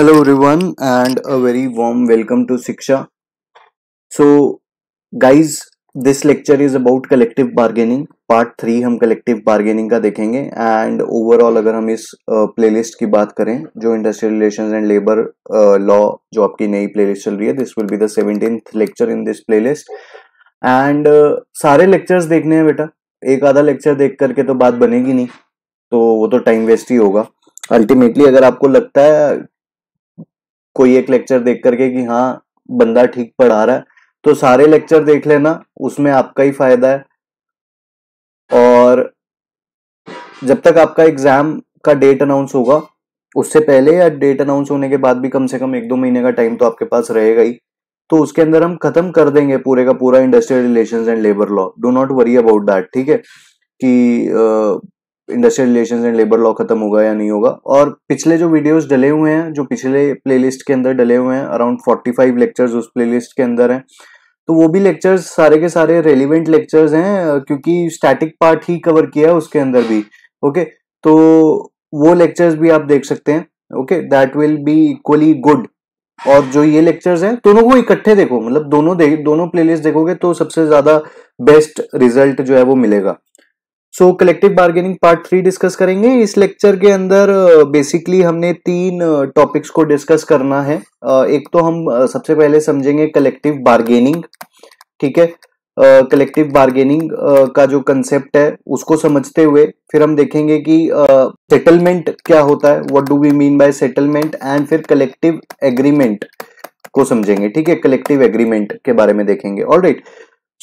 Hello everyone and a very warm welcome to Shiksha so guys this lecture is about collective bargaining part three हम collective bargaining का देखेंगे and overall अगर हम इस playlist की बात करें जो industrial relations and labour law जो आपकी नई प्लेलिस्ट चल रही है this will be the seventeen lecture in this playlist and सारे लेक्चर्स देखने हैं बेटा एक आधा लेक्चर देख करके तो बात बनेगी नहीं तो वो तो टाइम वेस्ट ही होगा अल्टीमेटली अगर आपको लगता है कोई एक लेक्चर देख करके कि हाँ बंदा ठीक पढ़ा रहा है तो सारे लेक्चर देख लेना उसमें आपका ही फायदा है और जब तक आपका एग्जाम का डेट अनाउंस होगा उससे पहले या डेट अनाउंस होने के बाद भी कम से कम एक दो महीने का टाइम तो आपके पास रहेगा ही तो उसके अंदर हम खत्म कर देंगे पूरे का पूरा industrial relations and labour law do not worry about that ठीक है कि industrial relations and labour law खत्म होगा या नहीं होगा और पिछले जो वीडियोस डले हुए हैं जो पिछले प्लेलिस्ट के अंदर डले हुए हैं अराउंड 45 लेक्चर्स उस प्लेलिस्ट के अंदर हैं तो वो भी लेक्चर्स सारे के सारे रेलिवेंट लेक्चर्स हैं क्योंकि स्टैटिक पार्ट ही कवर किया है उसके अंदर भी ओके तो वो लेक्चर्स भी आप देख सकते हैं okay that will be equally good और जो ये लेक्चर्स हैं दोनों को इकट्ठे देखो मतलब दोनों दे, दोनों प्लेलिस्ट देखोगे तो सबसे ज्यादा बेस्ट रिजल्ट जो है वो मिलेगा so collective bargaining part three discuss करेंगे इस लेक्चर के अंदर बेसिकली uh, हमने तीन टॉपिक्स uh, को डिस्कस करना है uh, एक तो हम सबसे पहले समझेंगे कलेक्टिव बार्गेनिंग ठीक है कलेक्टिव बार्गेनिंग का जो कंसेप्ट है उसको समझते हुए फिर हम देखेंगे कि सेटलमेंट uh, क्या होता है what do we mean by settlement and फिर कलेक्टिव एग्रीमेंट को समझेंगे ठीक है कलेक्टिव एग्रीमेंट के बारे में देखेंगे alright right.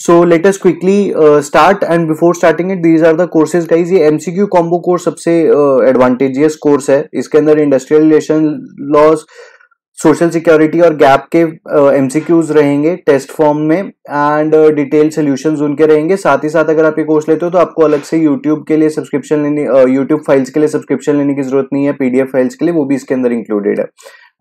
So let us quickly start and before starting it these are the courses guys ये एमसीक्यू कॉम्बो कोर्स सबसे एडवांटेजियस uh, कोर्स है इसके अंदर industrial relation laws social security और गैप के एमसीक्यूज uh, रहेंगे टेस्ट फॉर्म में and detail solution उनके रहेंगे साथ ही साथ अगर आप ये कोर्स लेते हो तो आपको अलग से यूट्यूब के लिए सब्सक्रिप्शन लेने यूट्यूब uh, फाइल्स के लिए सब्सक्रिप्शन लेने की जरूरत नहीं है पीडीएफ फाइल्स के लिए वो भी इसके अंदर इंक्लूडेड है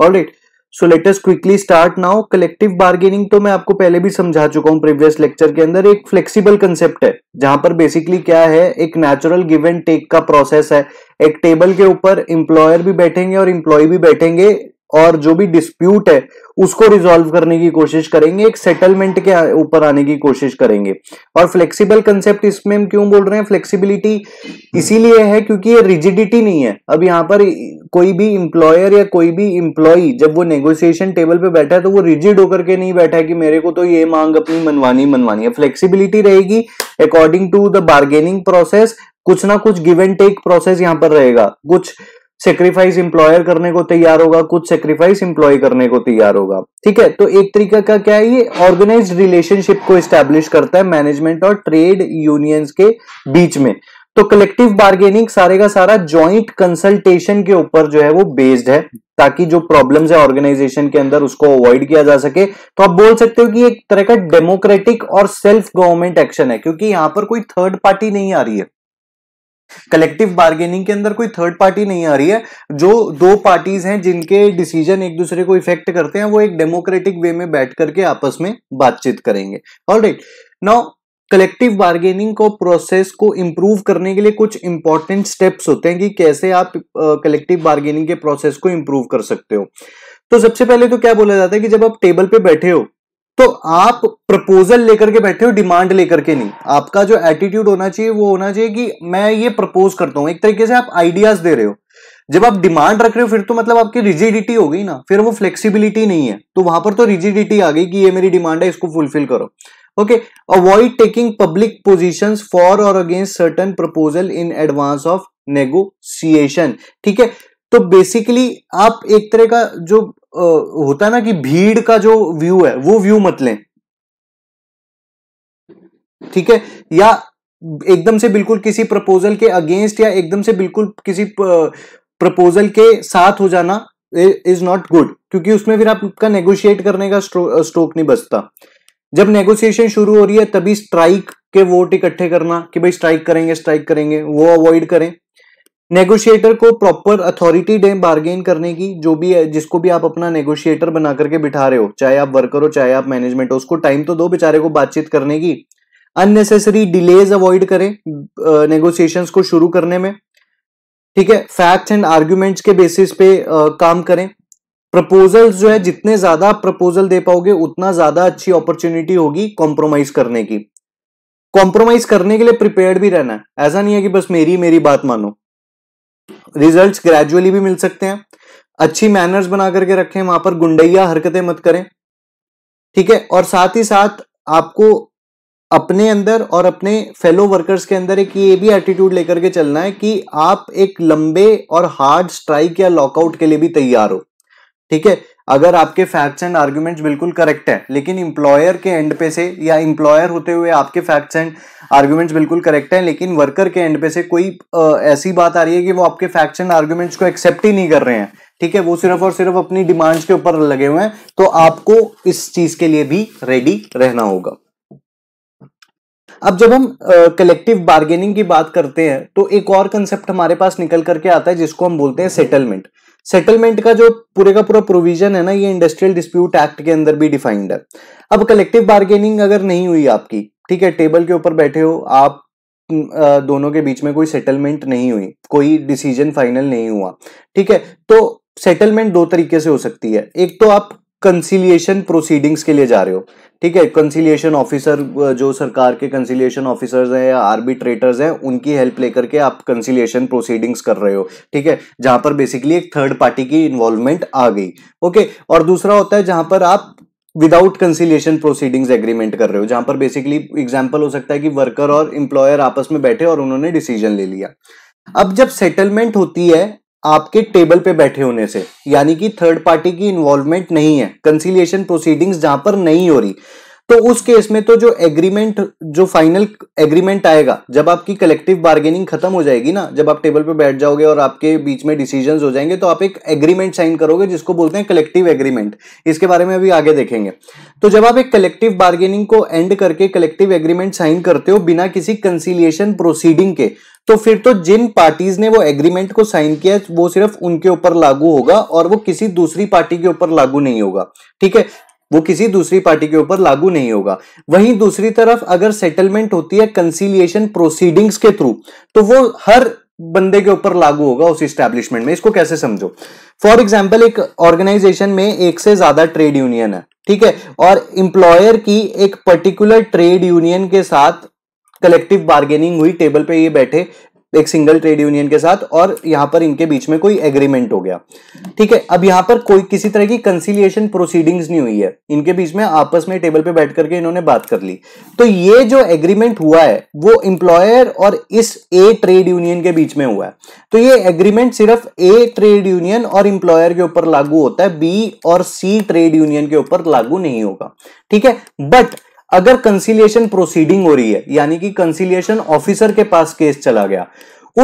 alright right. So let us quickly start now collective bargaining तो मैं आपको पहले भी समझा चुका हूं प्रीवियस लेक्चर के अंदर एक फ्लेक्सिबल कंसेप्ट है जहां पर बेसिकली क्या है एक नेचुरल गिव एंड टेक का प्रोसेस है एक टेबल के ऊपर इंप्लॉयर भी बैठेंगे और इम्प्लॉय भी बैठेंगे और जो भी डिस्प्यूट है उसको रिजॉल्व करने की कोशिश करेंगे एक सेटलमेंट के ऊपर आने की कोशिश करेंगे और फ्लेक्सिबल कंसेप्ट इसमें हम क्यों बोल रहे हैं फ्लेक्सिबिलिटी इसीलिए है क्योंकि ये रिजिडिटी नहीं है अब यहां पर कोई भी इंप्लॉयर या कोई भी इंप्लॉई जब वो नेगोशिएशन टेबल पे बैठा है तो वो रिजिड होकर के नहीं बैठा है कि मेरे को तो ये मांग अपनी मनवानी मनवानी है फ्लेक्सीबिलिटी रहेगी according to the bargaining process कुछ ना कुछ गिव एंड टेक प्रोसेस यहाँ पर रहेगा कुछ सेक्रीफाइस इंप्लॉयर करने को तैयार होगा कुछ सेक्रीफाइस इंप्लॉय करने को तैयार होगा ठीक है तो एक तरीका का क्या है ये ऑर्गेनाइज रिलेशनशिप को स्टैब्लिश करता है मैनेजमेंट और ट्रेड यूनियंस के बीच में तो कलेक्टिव बार्गेनिंग सारे का सारा ज्वाइंट कंसल्टेशन के ऊपर जो है वो बेस्ड है ताकि जो प्रॉब्लम्स है ऑर्गेनाइजेशन के अंदर उसको अवॉइड किया जा सके तो आप बोल सकते हो कि एक तरह का डेमोक्रेटिक और सेल्फ गवर्नमेंट एक्शन है क्योंकि यहां पर कोई थर्ड पार्टी नहीं आ रही है कलेक्टिव बार्गेनिंग के अंदर कोई थर्ड पार्टी नहीं आ रही है जो दो पार्टीज हैं जिनके डिसीजन एक दूसरे को इफेक्ट करते हैं वो एक डेमोक्रेटिक वे में बैठ करके आपस में बातचीत करेंगे all right now collective bargaining को प्रोसेस को इम्प्रूव करने के लिए कुछ इंपॉर्टेंट स्टेप्स होते हैं कि कैसे आप कलेक्टिव uh, बार्गेनिंग के प्रोसेस को इम्प्रूव कर सकते हो तो सबसे पहले तो क्या बोला जाता है कि जब आप टेबल पे बैठे हो तो आप प्रपोजल लेकर के बैठे हो डिमांड लेकर के नहीं आपका जो एटीट्यूड होना चाहिए वो होना चाहिए कि मैं ये प्रपोज करता हूं एक तरीके से आप आइडियाज दे रहे हो जब आप डिमांड रख रहे हो फिर तो मतलब आपकी रिजिडिटी हो गई ना फिर वो फ्लेक्सिबिलिटी नहीं है तो वहां पर तो रिजिडिटी आ गई कि ये मेरी डिमांड है इसको फुलफिल करो okay avoid taking public position for और against certain proposal in advance of negotiation ठीक है तो बेसिकली आप एक तरह का जो आ, होता है ना कि भीड़ का जो व्यू है वो व्यू मत लें ठीक है या एकदम से बिल्कुल किसी प्रपोजल के अगेंस्ट या एकदम से बिल्कुल किसी प्रपोजल के साथ हो जाना इज नॉट गुड क्योंकि उसमें फिर आपका नेगोशिएट करने का स्ट्रोक नहीं बचता जब नेगोशिएशन शुरू हो रही है तभी स्ट्राइक के वोट इकट्ठे करना कि भाई स्ट्राइक करेंगे स्ट्राइक करेंगे वो अवॉइड करें नेगोशिएटर को प्रॉपर अथॉरिटी दें बार्गेन करने की जो भी है जिसको भी आप अपना नेगोशिएटर बना करके बिठा रहे हो चाहे आप वर्कर हो चाहे आप मैनेजमेंट हो उसको टाइम तो दो बेचारे को बातचीत करने की अननेसेसरी डिलेज अवॉइड करें नेगोशिएशन को शुरू करने में ठीक है फैक्ट्स एंड आर्ग्यूमेंट्स के बेसिस पे आ, काम करें प्रपोजल्स जो है जितने ज्यादा आप प्रपोजल दे पाओगे उतना ज्यादा अच्छी अपॉर्चुनिटी होगी कॉम्प्रोमाइज करने की कॉम्प्रोमाइज करने के लिए प्रिपेयर्ड भी रहना है ऐसा नहीं है कि बस मेरी मेरी बात मानो रिजल्ट्स ग्रेजुअली भी मिल सकते हैं अच्छी मैनर्स बना करके रखें वहां पर गुंडैया हरकतें मत करें ठीक है और साथ ही साथ आपको अपने अंदर और अपने फेलो वर्कर्स के अंदर एक ये भी एटीट्यूड लेकर के चलना है कि आप एक लंबे और हार्ड स्ट्राइक या लॉकआउट के लिए भी तैयार हो ठीक है अगर आपके फैक्ट्स एंड आर्ग्यूमेंट्स बिल्कुल करेक्ट है लेकिन इंप्लॉयर के एंड पे से या इंप्लॉयर होते हुए आपके फैक्ट्स एंड आर्ग्यूमेंट्स बिल्कुल करेक्ट हैं लेकिन वर्कर के एंड पे से कोई आ, ऐसी बात आ रही है कि वो आपके फैक्ट्स एंड आर्ग्यूमेंट्स को एक्सेप्ट ही नहीं कर रहे हैं ठीक है वो सिर्फ और सिर्फ अपनी डिमांड्स के ऊपर लगे हुए हैं तो आपको इस चीज के लिए भी रेडी रहना होगा अब जब हम कलेक्टिव बार्गेनिंग की बात करते हैं तो एक और कंसेप्ट हमारे पास निकल करके आता है जिसको हम बोलते हैं सेटलमेंट सेटलमेंट का जो पूरे का पूरा प्रोविजन है ना ये इंडस्ट्रियल डिस्प्यूट एक्ट के अंदर भी डिफाइंड है अब कलेक्टिव बार्गेनिंग अगर नहीं हुई आपकी ठीक है टेबल के ऊपर बैठे हो आप दोनों के बीच में कोई सेटलमेंट नहीं हुई कोई डिसीजन फाइनल नहीं हुआ ठीक है तो सेटलमेंट दो तरीके से हो सकती है एक तो आप कंसिलियेशन प्रोसीडिंग्स के लिए जा रहे हो ठीक है कंसिलियेशन ऑफिसर जो सरकार के कंसिलियेशन ऑफिसर्स हैं या आर्बिट्रेटर्स हैं उनकी हेल्प लेकर के आप कंसिलियेशन प्रोसीडिंग्स कर रहे हो ठीक है जहां पर बेसिकली एक थर्ड पार्टी की इन्वॉल्वमेंट आ गई ओके और दूसरा होता है जहां पर आप विदाउट कंसिलियेशन प्रोसीडिंग्स एग्रीमेंट कर रहे हो जहां पर बेसिकली एग्जाम्पल हो सकता है कि वर्कर और इंप्लॉयर आपस में बैठे और उन्होंने डिसीजन ले लिया अब जब सेटलमेंट होती है आपके टेबल पे बैठे होने से यानी कि थर्ड पार्टी की इन्वॉल्वमेंट नहीं है कंसिलेशन प्रोसीडिंग्स जहां पर नहीं हो रही तो उस केस में तो जो एग्रीमेंट जो फाइनल एग्रीमेंट आएगा जब आपकी कलेक्टिव बार्गेनिंग खत्म हो जाएगी ना जब आप टेबल पे बैठ जाओगे और आपके बीच में डिसीजन हो जाएंगे तो आप एक एग्रीमेंट साइन करोगे जिसको बोलते हैं कलेक्टिव एग्रीमेंट इसके बारे में अभी आगे देखेंगे तो जब आप एक कलेक्टिव बार्गेनिंग को एंड करके कलेक्टिव एग्रीमेंट साइन करते हो बिना किसी कंसिलियेशन प्रोसीडिंग के तो फिर तो जिन पार्टीज ने वो एग्रीमेंट को साइन किया वो सिर्फ उनके ऊपर लागू होगा और वो किसी दूसरी पार्टी के ऊपर लागू नहीं होगा ठीक है वो किसी दूसरी पार्टी के ऊपर लागू नहीं होगा वहीं दूसरी तरफ अगर सेटलमेंट होती है कंसीलिएशन प्रोसीडिंग्स के थ्रू तो वो हर बंदे के ऊपर लागू होगा उस स्टैब्लिशमेंट में इसको कैसे समझो फॉर एग्जाम्पल एक ऑर्गेनाइजेशन में एक से ज्यादा ट्रेड यूनियन है ठीक है और इंप्लॉयर की एक पर्टिकुलर ट्रेड यूनियन के साथ कलेक्टिव बार्गेनिंग हुई टेबल पे ये बैठे एक सिंगल ट्रेड यूनियन के साथ और यहां पर इनके बीच में कोई एग्रीमेंट हो गया ठीक है अब यहां पर कोई किसी तरह की कंसिलियेशन प्रोसीडिंग्स नहीं हुई है इनके बीच में आपस में टेबल पे बैठ करके इन्होंने बात कर ली तो ये जो एग्रीमेंट हुआ है वो इंप्लॉयर और इस ए ट्रेड यूनियन के बीच में हुआ है तो ये एग्रीमेंट सिर्फ ए ट्रेड यूनियन और इंप्लॉयर के ऊपर लागू होता है बी और सी ट्रेड यूनियन के ऊपर लागू नहीं होगा ठीक है बट अगर कंसिलियेशन प्रोसीडिंग हो रही है यानी कि कंसिलियेशन ऑफिसर के पास केस चला गया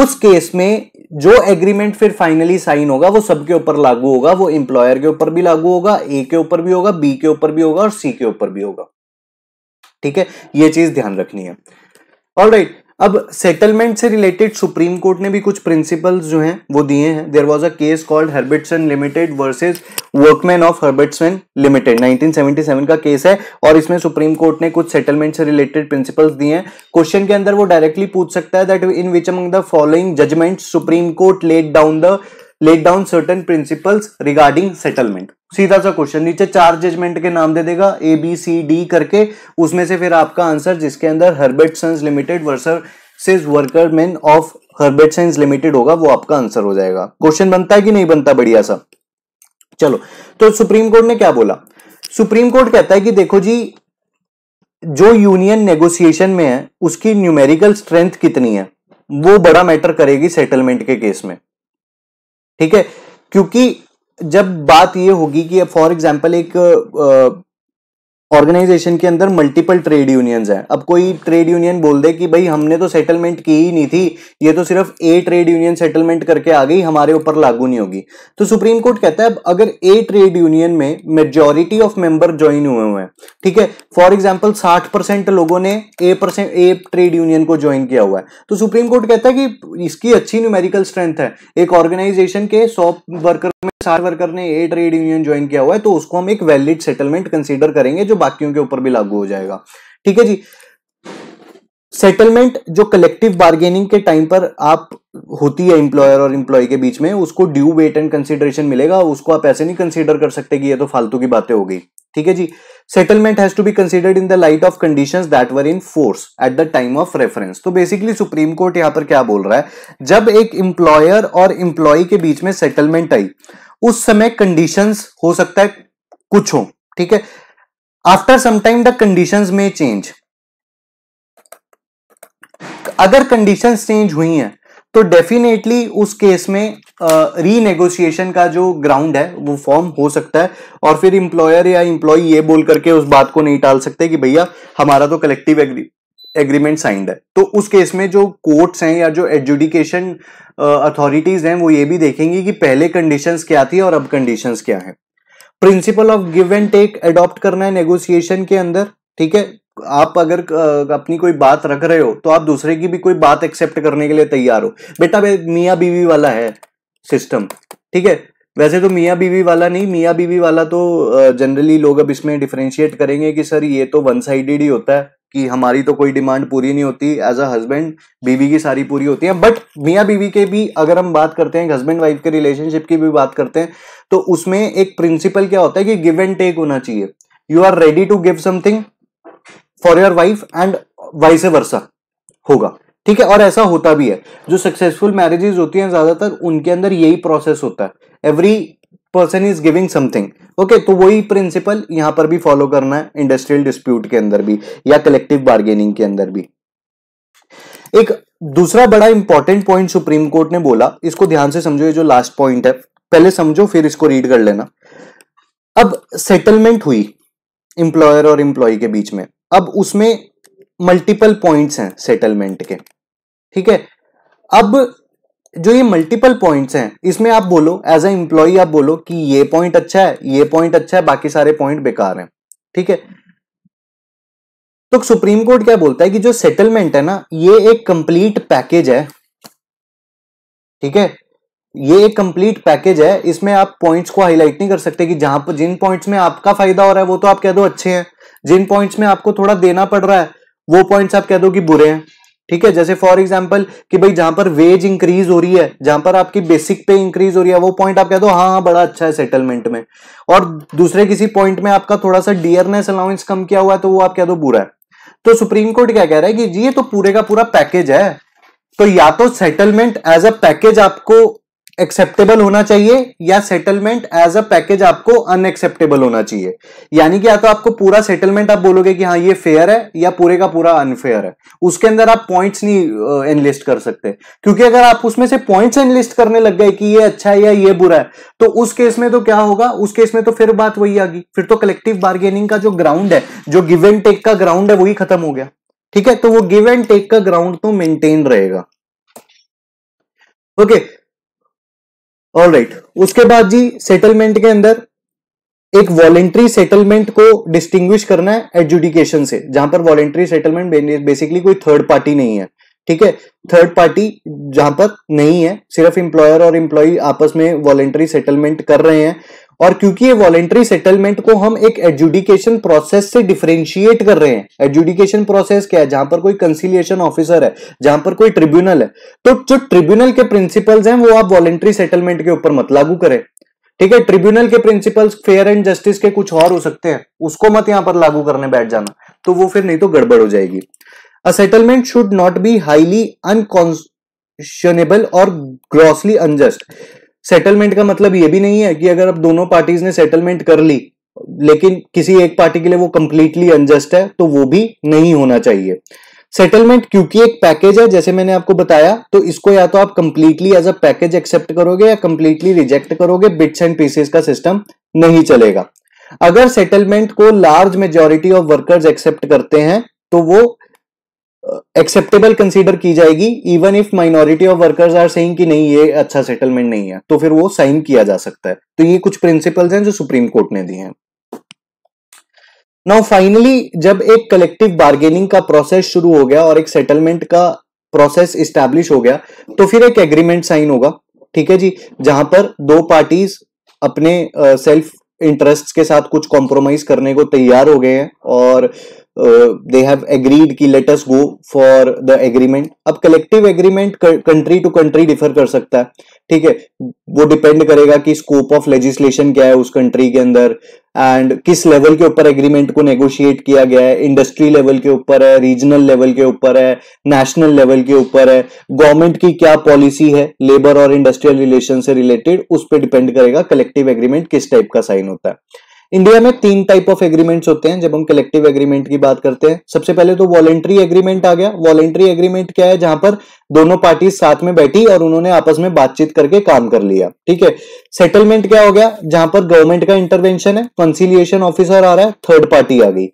उस केस में जो एग्रीमेंट फिर फाइनली साइन होगा वो सबके ऊपर लागू होगा वो इंप्लॉयर के ऊपर भी लागू होगा ए के ऊपर भी होगा बी के ऊपर भी होगा और सी के ऊपर भी होगा ठीक है ये चीज ध्यान रखनी है ऑलराइट राइट right, अब सेटलमेंट से रिलेटेड सुप्रीम कोर्ट ने भी कुछ प्रिंसिपल्स जो हैं वो दिए हैं there was a case called Herbertsons limited versus workmen of Herbertsons limited 1977 का केस है और इसमें सुप्रीम कोर्ट ने कुछ सेटलमेंट से रिलेटेड प्रिंसिपल्स दिए हैं क्वेश्चन के अंदर वो डायरेक्टली पूछ सकता है that in which among the following judgement supreme court laid down the laid down certain principles regarding settlement सीधा सा क्वेश्चन नीचे चार जजमेंट के नाम दे देगा ए बी सी डी करके उसमें से फिर आपका आंसर जिसके अंदर sons limited versus workmen of sons limited होगा वो आपका आंसर हो जाएगा क्वेश्चन बनता है कि नहीं बनता बढ़िया सा चलो तो सुप्रीम कोर्ट ने क्या बोला सुप्रीम कोर्ट कहता है कि देखो जी जो यूनियन नेगोशिएशन में है उसकी न्यूमेरिकल स्ट्रेंथ कितनी है वो बड़ा मैटर करेगी सेटलमेंट के केस में ठीक है क्योंकि जब बात ये होगी कि फॉर एग्जाम्पल एक ऑर्गेनाइजेशन के अंदर मल्टीपल ट्रेड यूनियंस हैं अब कोई ट्रेड यूनियन बोल दे कि भाई हमने तो सेटलमेंट की ही नहीं थी ये तो सिर्फ ए ट्रेड यूनियन सेटलमेंट करके आ गई हमारे ऊपर लागू नहीं होगी तो सुप्रीम कोर्ट कहता है अब अगर ए ट्रेड यूनियन में मेजोरिटी ऑफ मेंबर ज्वाइन हुए हुए हैं ठीक है फॉर एग्जाम्पल साठ लोगों ने a percent a trade union को ज्वाइन किया हुआ है तो सुप्रीम कोर्ट कहता है कि इसकी अच्छी न्यूमेरिकल स्ट्रेंथ है एक ऑर्गेनाइजेशन के सौ वर्कर में सार वर्कर ने ए ट्रेड यूनियन ज्वाइन किया हुआ है तो उसको हम एक वैलिड सेटलमेंट कंसिडर करेंगे जो बाकियों के ऊपर भी लागू हो जाएगा ठीक है जी सेटलमेंट जो कलेक्टिव बार्गेनिंग के टाइम पर आप होती है इंप्लॉयर और इंप्लॉय के बीच में उसको ड्यू वेट एंड कंसिडरेशन मिलेगा उसको आप ऐसे नहीं कंसिडर कर सकते कि ये तो फालतू की बातें हो गई ठीक है जी settlement has to be considered in the light of condition that were in force at the time of reference तो बेसिकली सुप्रीम कोर्ट यहां पर क्या बोल रहा है जब एक इंप्लॉयर और इंप्लॉय के बीच में सेटलमेंट आई उस समय कंडीशन हो सकता है कुछ हो ठीक है आफ्टर समटाइम द कंडीशन में चेंज अगर कंडीशन चेंज हुई हैं तो डेफिनेटली उस केस में रीनेगोशिएशन uh, का जो ग्राउंड है वो फॉर्म हो सकता है और फिर इंप्लॉयर या इंप्लॉई ये बोल करके उस बात को नहीं टाल सकते कि भैया हमारा तो कलेक्टिव एग्री एग्रीमेंट साइंड है तो उस केस में जो कोर्ट्स हैं या जो एडजुडिकेशन अथॉरिटीज uh, हैं वो ये भी देखेंगी कि पहले कंडीशन क्या थी और अब कंडीशन क्या है principle of give and take adopt करना है नेगोशिएशन के अंदर ठीक है आप अगर अपनी कोई बात रख रहे हो तो आप दूसरे की भी कोई बात एक्सेप्ट करने के लिए तैयार हो बेटा मियाँ बीवी वाला है सिस्टम ठीक है वैसे तो मियाँ बीवी वाला नहीं मियाँ बीवी वाला तो जनरली लोग अब इसमें डिफ्रेंशिएट करेंगे कि सर ये तो वन साइडेड ही होता है कि हमारी तो कोई डिमांड पूरी नहीं होती एज अ हस्बैंड बीवी की सारी पूरी होती है बट मियाँ बीवी के भी अगर हम बात करते हैं हस्बैंड वाइफ के रिलेशनशिप की भी बात करते हैं तो उसमें एक प्रिंसिपल क्या होता है कि गिव एंड टेक होना चाहिए you are ready to give something for your wife and vice versa होगा ठीक है और ऐसा होता भी है जो सक्सेसफुल मैरिजेज होती हैं ज्यादातर उनके अंदर यही प्रोसेस होता है every person is giving something okay तो वही प्रिंसिपल यहां पर भी फॉलो करना है इंडस्ट्रियल डिस्प्यूट के अंदर भी या कलेक्टिव बार्गेनिंग के अंदर भी एक दूसरा बड़ा इंपॉर्टेंट पॉइंट सुप्रीम कोर्ट ने बोला इसको ध्यान से समझो ये जो लास्ट पॉइंट है पहले समझो फिर इसको रीड कर लेना अब सेटलमेंट हुई एम्प्लॉयर और एम्प्लॉय के बीच में अब उसमें मल्टीपल पॉइंट्स हैं सेटलमेंट के ठीक है अब जो ये मल्टीपल पॉइंट्स हैं इसमें आप बोलो एज ए इंप्लॉई आप बोलो कि ये पॉइंट अच्छा है ये पॉइंट अच्छा है बाकी सारे पॉइंट बेकार हैं ठीक है तो सुप्रीम कोर्ट क्या बोलता है कि जो सेटलमेंट है ना ये एक कंप्लीट पैकेज है ठीक है ये एक कंप्लीट पैकेज है इसमें आप पॉइंट्स को हाईलाइट नहीं कर सकते कि जहां पर जिन पॉइंट्स में आपका फायदा हो रहा है वो तो आप कह दो अच्छे हैं जिन पॉइंट्स में आपको थोड़ा देना पड़ रहा है वो पॉइंट्स आप कह दो कि बुरे हैं ठीक है जैसे फॉर एग्जांपल कि भाई जहां पर वेज इंक्रीज हो रही है जहां पर आपकी बेसिक पे इंक्रीज हो रही है वो पॉइंट आप कह दो हाँ हाँ बड़ा अच्छा है सेटलमेंट में और दूसरे किसी पॉइंट में आपका थोड़ा सा डियरनेस अलाउंस कम किया हुआ है तो वो आप कह दो बुरा है तो सुप्रीम कोर्ट क्या कह रहा है कि जी ये तो पूरे का पूरा पैकेज है तो या तो सेटलमेंट एज अ पैकेज आपको एक्सेप्टेबल होना चाहिए या सेटलमेंट एज अ पैकेज आपको अनएक्सेप्टेबल होना चाहिए यानी कि या तो आपको पूरा सेटलमेंट आप बोलोगे कि हाँ ये फेयर है या पूरे का पूरा अनफेयर है उसके अंदर आप पॉइंट्स नहीं एनलिस्ट कर सकते क्योंकि अगर आप उसमें से पॉइंट्स एनलिस्ट करने लग गए कि ये अच्छा है या ये बुरा है तो उस केस में तो क्या होगा उस केस में तो फिर बात वही आ गई फिर तो कलेक्टिव बार्गेनिंग का जो ग्राउंड है जो गिव एंड टेक का ग्राउंड है वही खत्म हो गया ठीक है तो वो गिव एंड टेक का ग्राउंड तो मेंटेन रहेगा ओके okay, ऑल राइट उसके बाद जी सेटलमेंट के अंदर एक वॉलेंट्री सेटलमेंट को डिस्टिंग्विश करना है एडजुडिकेशन से जहां पर वॉलेंट्री सेटलमेंट बेसिकली कोई थर्ड पार्टी नहीं है ठीक है थर्ड पार्टी जहां पर नहीं है सिर्फ इंप्लॉयर और इंप्लॉय आपस में वॉलेंट्री सेटलमेंट कर रहे हैं और क्योंकि ये वॉलेंट्री सेटलमेंट को हम एक एडजुडिकेशन प्रोसेस से डिफ्रेंशिएट कर रहे हैं एडजुडिकेशन प्रोसेस क्या है जहां पर कोई कंसिलिएशन ऑफिसर है जहां पर कोई ट्रिब्यूनल है तो जो ट्रिब्यूनल के प्रिंसिपल्स हैं वो आप वॉलेंट्री सेटलमेंट के ऊपर मत लागू करें ठीक है ट्रिब्यूनल के प्रिंसिपल्स फेयर एंड जस्टिस के कुछ और हो सकते हैं उसको मत यहां पर लागू करने बैठ जाना तो वो फिर नहीं तो गड़बड़ हो जाएगी a settlement should not be highly unconscionable और ग्रॉसली अनजस्ट सेटलमेंट का मतलब ये भी नहीं है कि अगर अब दोनों पार्टीज ने सेटलमेंट कर ली लेकिन किसी एक पार्टी के लिए वो कंप्लीटली अनजस्ट है तो वो भी नहीं होना चाहिए सेटलमेंट क्योंकि एक पैकेज है जैसे मैंने आपको बताया तो इसको या तो आप completely as a package accept करोगे या कंप्लीटली रिजेक्ट करोगे बिट्स एंड पीसेस का सिस्टम नहीं चलेगा अगर सेटलमेंट को large majority of workers accept करते हैं तो वो एक्सेप्टेबल कंसीडर की जाएगी even if minority of workers are saying कि नहीं ये अच्छा सेटलमेंट नहीं है तो फिर वो साइन किया जा सकता है तो ये कुछ प्रिंसिपल्स हैं जो सुप्रीम कोर्ट ने दिए हैं नाउ फाइनली जब एक कलेक्टिव बार्गेनिंग का प्रोसेस शुरू हो गया और एक सेटलमेंट का प्रोसेस इस्टेब्लिश हो गया तो फिर एक एग्रीमेंट साइन होगा ठीक है जी जहां पर दो पार्टीज अपने सेल्फ uh, इंटरेस्ट के साथ कुछ कॉम्प्रोमाइज करने को तैयार हो गए हैं और uh, दे हैव एग्रीड कि let us go for the agreement अब collective agreement country to country differ कर सकता है ठीक है वो डिपेंड करेगा कि स्कोप ऑफ लेजिस्लेशन क्या है उस कंट्री के अंदर एंड किस लेवल के ऊपर एग्रीमेंट को नेगोशिएट किया गया है इंडस्ट्री लेवल के ऊपर है रीजनल लेवल के ऊपर है नेशनल लेवल के ऊपर है गवर्नमेंट की क्या पॉलिसी है लेबर और इंडस्ट्रियल रिलेशन से रिलेटेड उस पर डिपेंड करेगा कलेक्टिव एग्रीमेंट किस टाइप का साइन होता है इंडिया में तीन टाइप ऑफ एग्रीमेंट्स होते हैं जब हम कलेक्टिव एग्रीमेंट की बात करते हैं सबसे पहले तो वॉलेंट्री एग्रीमेंट आ गया वॉलेंट्री एग्रीमेंट क्या है जहां पर दोनों पार्टी साथ में बैठी और उन्होंने आपस में बातचीत करके काम कर लिया ठीक है सेटलमेंट क्या हो गया जहां पर गवर्नमेंट का इंटरवेंशन है कंसिलियेशन ऑफिसर आ रहा है थर्ड पार्टी आ गई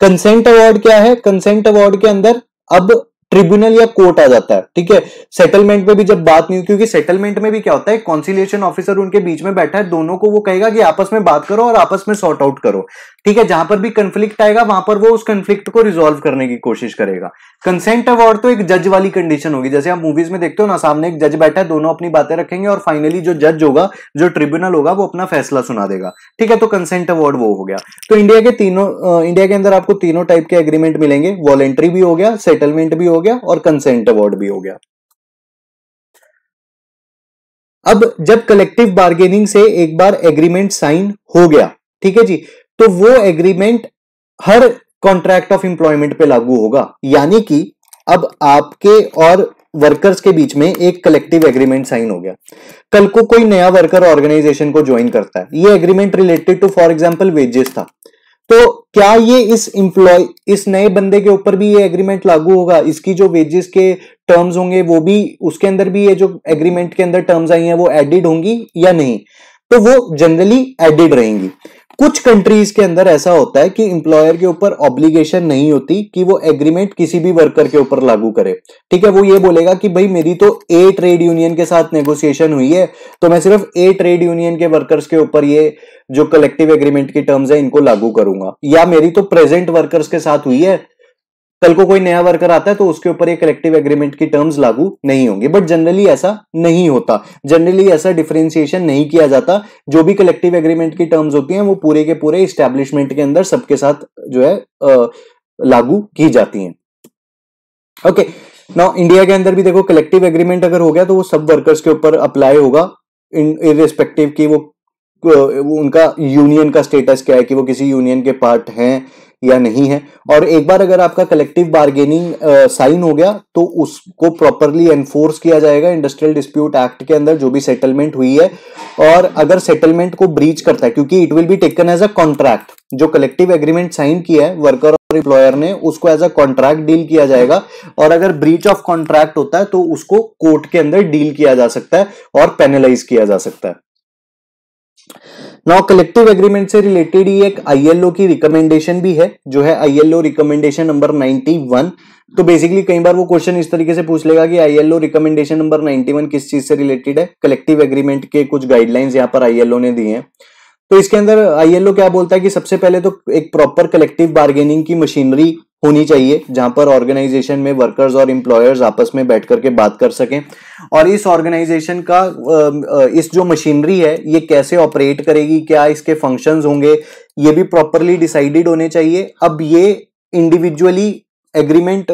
कंसेंट अवार्ड क्या है कंसेंट अवार्ड के अंदर अब ट्रिब्यूनल या कोर्ट आ जाता है ठीक है सेटलमेंट में भी जब बात नहीं क्योंकि सेटलमेंट में भी क्या होता है कॉन्सिलेशन ऑफिसर उनके बीच में बैठा है दोनों को वो कहेगा कि आपस में बात करो और आपस में सॉर्ट आउट करो ठीक है जहां पर भी कंफ्लिक्ट आएगा वहां पर वो उस कंफ्लिक्ट को रिजोल्व करने की कोशिश करेगा कंसेंट अवार्ड तो एक जज वाली कंडीशन होगी जैसे आप मूवीज में देखते हो ना सामने एक जज बैठा है दोनों अपनी बातें रखेंगे और फाइनली जो जज होगा जो ट्रिब्यूनल होगा वो अपना फैसला सुना देगा ठीक है तो कंसेंट अवार्ड वो हो गया तो इंडिया के तीनों इंडिया के अंदर आपको तीनों टाइप के एग्रीमेंट मिलेंगे वॉलेंट्री भी हो गया सेटलमेंट भी हो गया और कंसेंट अवार्ड भी हो गया अब जब कलेक्टिव बार्गेनिंग से एक बार एग्रीमेंट साइन हो गया ठीक है जी तो वो एग्रीमेंट हर कॉन्ट्रैक्ट ऑफ एम्प्लॉयमेंट पे लागू होगा यानी कि अब आपके और वर्कर्स के बीच में एक कलेक्टिव एग्रीमेंट साइन हो गया कल को कोई नया वर्कर ऑर्गेनाइजेशन को ज्वाइन करता है ये agreement related to for example wages था तो क्या ये इस इंप्लॉय इस नए बंदे के ऊपर भी ये एग्रीमेंट लागू होगा इसकी जो वेजेस के टर्म्स होंगे वो भी उसके अंदर भी ये जो एग्रीमेंट के अंदर टर्म्स आई हैं वो एडिड होंगी या नहीं तो वो जनरली एडिड रहेंगी कुछ कंट्रीज के अंदर ऐसा होता है कि इंप्लॉयर के ऊपर ऑब्लिगेशन नहीं होती कि वो एग्रीमेंट किसी भी वर्कर के ऊपर लागू करे ठीक है वो ये बोलेगा कि भाई मेरी तो ए ट्रेड यूनियन के साथ नेगोशिएशन हुई है तो मैं सिर्फ ए ट्रेड यूनियन के वर्कर्स के ऊपर ये जो कलेक्टिव एग्रीमेंट की टर्म्स है इनको लागू करूंगा या मेरी तो प्रेजेंट वर्कर्स के साथ हुई है कल को कोई नया वर्कर आता है तो उसके ऊपर ये कलेक्टिव एग्रीमेंट की टर्म्स लागू नहीं होंगे बट जनरली ऐसा नहीं होता जनरली ऐसा डिफ्रेंसिएशन नहीं किया जाता जो भी कलेक्टिव एग्रीमेंट की टर्म्स होती हैं वो पूरे के पूरे स्टैब्लिशमेंट के अंदर सबके साथ जो है लागू की जाती हैं ओके नाउ इंडिया के अंदर भी देखो कलेक्टिव एग्रीमेंट अगर हो गया तो वो सब वर्कर्स के ऊपर अप्लाई होगा इन इरेस्पेक्टिव की वो उनका यूनियन का स्टेटस क्या है कि वो किसी यूनियन के पार्ट हैं या नहीं है और एक बार अगर आपका कलेक्टिव बार्गेनिंग साइन हो गया तो उसको प्रॉपरली एनफोर्स किया जाएगा इंडस्ट्रियल डिस्प्यूट एक्ट के अंदर जो भी सेटलमेंट हुई है और अगर सेटलमेंट को ब्रीच करता है क्योंकि it will be taken as a contract जो कलेक्टिव एग्रीमेंट साइन किया है वर्कर और एम्प्लॉयर ने उसको एज अ कॉन्ट्रैक्ट डील किया जाएगा और अगर ब्रीच ऑफ कॉन्ट्रैक्ट होता है तो उसको कोर्ट के अंदर डील किया जा सकता है और पेनलाइज किया जा सकता है नाउ कलेक्टिव एग्रीमेंट से रिलेटेड ही एक आईएलओ की रिकमेंडेशन भी है जो है आईएलओ रिकमेंडेशन नंबर 91 तो बेसिकली कई बार वो क्वेश्चन इस तरीके से पूछ लेगा कि आईएलओ रिकमेंडेशन नंबर 91 किस चीज से रिलेटेड है कलेक्टिव एग्रीमेंट के कुछ गाइडलाइंस यहाँ पर आईएलओ ने दिए हैं तो इसके अंदर आईएलओ क्या बोलता है कि सबसे पहले तो एक प्रॉपर कलेक्टिव बार्गेनिंग की मशीनरी होनी चाहिए जहां पर ऑर्गेनाइजेशन में वर्कर्स और इम्प्लॉयर्स आपस में बैठ करके बात कर सकें और इस ऑर्गेनाइजेशन का इस जो मशीनरी है ये कैसे ऑपरेट करेगी क्या इसके फंक्शंस होंगे ये भी प्रॉपरली डिसाइडेड होने चाहिए अब ये इंडिविजुअली एग्रीमेंट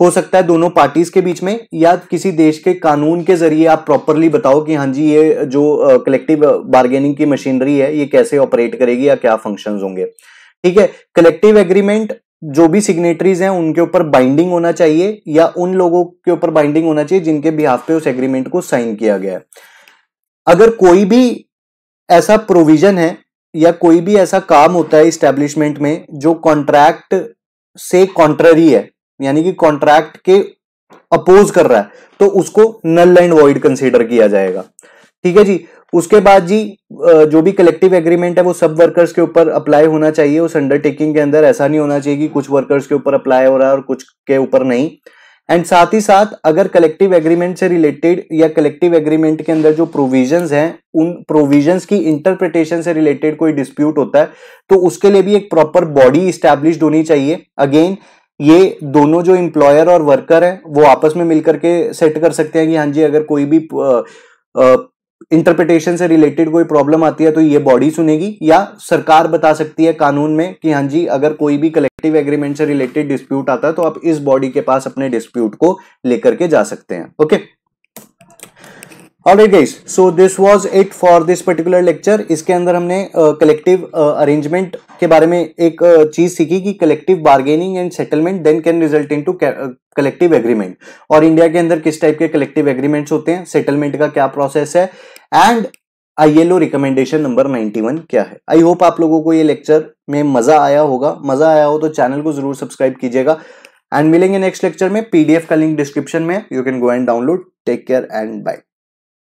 हो सकता है दोनों पार्टीज के बीच में या किसी देश के कानून के जरिए आप प्रॉपरली बताओ कि हाँ जी ये जो कलेक्टिव बार्गेनिंग की मशीनरी है ये कैसे ऑपरेट करेगी या क्या फंक्शंस होंगे ठीक है कलेक्टिव एग्रीमेंट जो भी सिग्नेटरीज हैं उनके ऊपर बाइंडिंग होना चाहिए या उन लोगों के ऊपर बाइंडिंग होना चाहिए जिनके बिहाफ पे उस एग्रीमेंट को साइन किया गया है अगर कोई भी ऐसा प्रोविजन है या कोई भी ऐसा काम होता है इस्टेब्लिशमेंट में जो कॉन्ट्रैक्ट से कॉन्ट्ररी है यानी कि कॉन्ट्रैक्ट के अपोज कर रहा है तो उसको नल एंड वॉइड कंसिडर किया जाएगा ठीक है जी उसके बाद जी जो भी कलेक्टिव एग्रीमेंट है वो सब वर्कर्स के ऊपर अप्लाई होना चाहिए उस अंडरटेकिंग के अंदर ऐसा नहीं होना चाहिए कि कुछ वर्कर्स के ऊपर अप्लाई हो रहा है और कुछ के ऊपर नहीं एंड साथ ही साथ अगर कलेक्टिव एग्रीमेंट से रिलेटेड या कलेक्टिव एग्रीमेंट के अंदर जो प्रोविजंस हैं उन प्रोविजंस की इंटरप्रिटेशन से रिलेटेड कोई डिस्प्यूट होता है तो उसके लिए भी एक प्रॉपर बॉडी स्टैब्लिश होनी चाहिए अगेन ये दोनों जो एम्प्लॉयर और वर्कर हैं वो आपस में मिलकर के सेट कर सकते हैं कि हाँ जी अगर कोई भी इंटरप्रिटेशन से रिलेटेड कोई प्रॉब्लम आती है तो ये बॉडी सुनेगी या सरकार बता सकती है कानून में कि हाँ जी अगर कोई भी कलेक्टिव एग्रीमेंट से रिलेटेड डिस्प्यूट आता है तो आप इस बॉडी के पास अपने डिस्प्यूट को लेकर के जा सकते हैं okay okay? Alright guys so this was it for this particular lecture इसके अंदर हमने कलेक्टिव अरेंजमेंट के बारे में एक uh, चीज सीखी कि collective bargaining and settlement then can result in to collective agreement और इंडिया के अंदर किस टाइप के कलेक्टिव एग्रीमेंट्स होते हैं सेटलमेंट का क्या प्रोसेस है एंड आईएलओ रिकमेंडेशन नंबर 91 क्या है आई होप आप लोगों को ये लेक्चर में मजा आया होगा मजा आया हो तो चैनल को जरूर सब्सक्राइब कीजिएगा एंड मिलेंगे नेक्स्ट लेक्चर में पीडीएफ का लिंक डिस्क्रिप्शन में you can go and download take care and bye